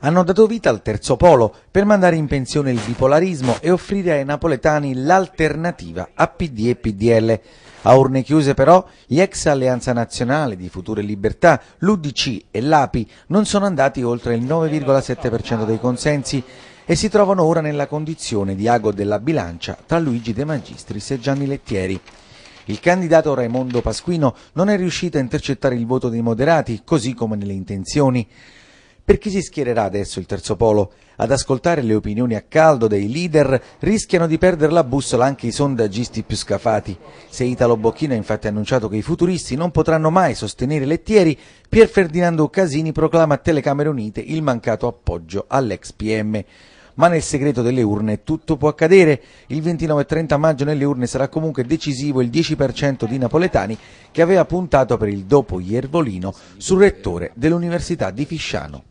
hanno dato vita al terzo polo per mandare in pensione il bipolarismo e offrire ai napoletani l'alternativa a PD e PDL. A urne chiuse però gli ex Alleanza Nazionale di Future Libertà, l'UDC e l'API non sono andati oltre il 9,7% dei consensi e si trovano ora nella condizione di ago della bilancia tra Luigi De Magistris e Gianni Lettieri. Il candidato Raimondo Pasquino non è riuscito a intercettare il voto dei moderati, così come nelle intenzioni. Per chi si schiererà adesso il terzo polo? Ad ascoltare le opinioni a caldo dei leader rischiano di perdere la bussola anche i sondaggisti più scafati. Se Italo Bocchino ha infatti annunciato che i futuristi non potranno mai sostenere Lettieri, Pier Ferdinando Casini proclama a Telecamere Unite il mancato appoggio all'ex PM ma nel segreto delle urne tutto può accadere. Il 29 e 30 maggio nelle urne sarà comunque decisivo il 10% di napoletani che aveva puntato per il dopo Iervolino sul rettore dell'Università di Fisciano.